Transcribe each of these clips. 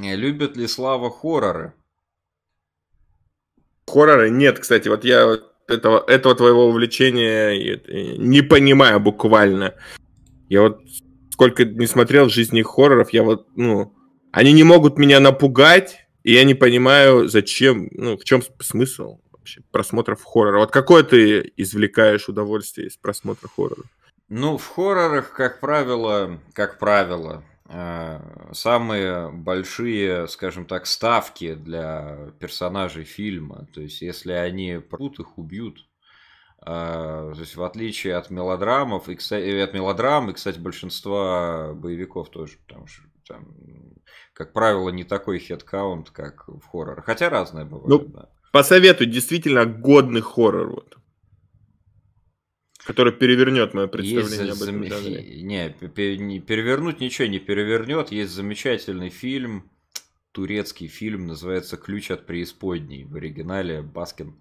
Э, любят ли Слава хорроры? Хорроры нет, кстати. Вот я этого, этого твоего увлечения не понимаю буквально. Я вот сколько не смотрел в жизни хорроров, я вот, ну, они не могут меня напугать, и я не понимаю, зачем, ну, в чем смысл вообще просмотров хоррора. Вот какое ты извлекаешь удовольствие из просмотра хоррора? Ну, в хоррорах, как правило, как правило, Э, самые большие, скажем так, ставки для персонажей фильма. То есть, если они прут, их убьют. А, то есть, в отличие от мелодрамов, и, кстати, от мелодрам, и, кстати, большинства боевиков тоже, потому что там, как правило, не такой хедкаунт, как в хоррор. Хотя разное бывает, ну, да. Посоветуй действительно годный хоррор. Вот который перевернет мое представление есть об этом зам... Не, не перевернуть ничего не перевернет. Есть замечательный фильм, турецкий фильм, называется «Ключ от преисподней». В оригинале «Баскин».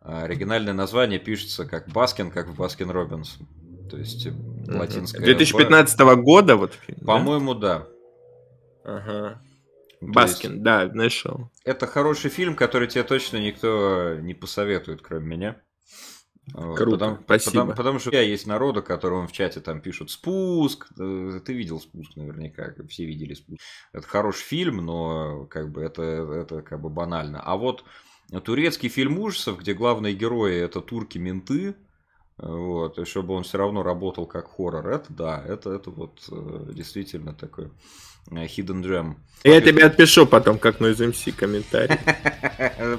А, оригинальное название пишется как «Баскин», как в «Баскин Робинс». То есть латинское... 2015 -го года вот По-моему, да. да. Ага. То Баскин, есть... да, нашел. Это хороший фильм, который тебе точно никто не посоветует, кроме меня. Круто, потому, спасибо. Потому, потому что я есть народы, которому в чате там пишут спуск. Ты видел спуск наверняка, все видели спуск. Это хороший фильм, но как бы это, это как бы банально. А вот турецкий фильм ужасов, где главные герои это турки-менты, вот, и чтобы он все равно работал как хоррор, это да, это, это вот э, действительно такой э, hidden gem. Я тебе отпишу потом, как ну из MC комментарий.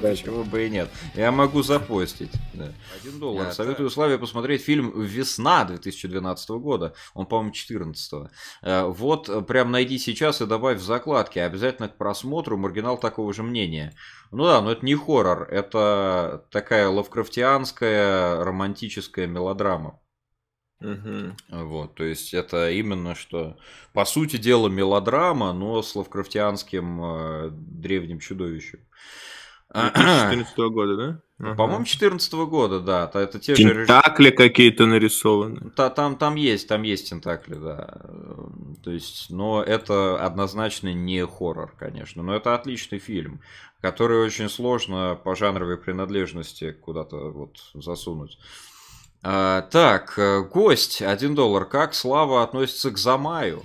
Почему бы и нет. Я могу запостить. Один доллар. Советую Славе посмотреть фильм «Весна» 2012 года. Он, по-моему, 14 э, Вот, прям найди сейчас и добавь в закладки. Обязательно к просмотру. Маргинал такого же мнения. Ну да, но это не хоррор. Это такая лавкрафтианская романтическая мелодрама, Угу. Вот, то есть это именно что, по сути дела, мелодрама, но с лавкрафтианским э, древним чудовищем. 2014 ну, года, да? По-моему, 14 года, да. Это те тентакли же... какие-то нарисованы. Та, там, там есть, там есть тентакли, да. То есть, но это однозначно не хоррор, конечно. Но это отличный фильм, который очень сложно по жанровой принадлежности куда-то вот засунуть. А, так, э, гость, 1 доллар. Как Слава относится к Замаю?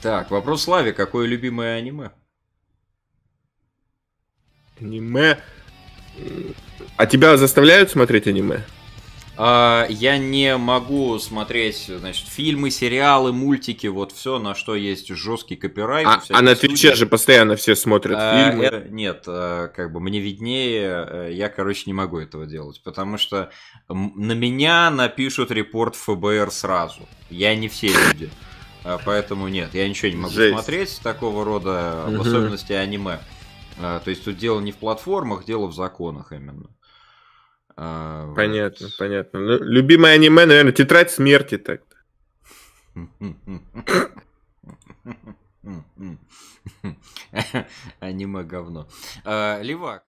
Так, вопрос Славе. Какое любимое аниме? Аниме? А тебя заставляют смотреть аниме? А, я не могу смотреть, значит, фильмы, сериалы, мультики, вот все, на что есть жесткий копирайт. А, а на Твиче же постоянно все смотрят а, фильмы. Это, нет, а, как бы мне виднее, э, я, короче, не могу этого делать, потому что на меня напишут репорт ФБР сразу. Я не все люди. А, поэтому нет, я ничего не могу Жесть. смотреть такого рода, в особенности аниме. То есть тут дело не в платформах, дело в законах именно. А, понятно, понятно. Ну, любимое аниме, наверное, «Тетрадь смерти» так. Аниме говно. А, Левак.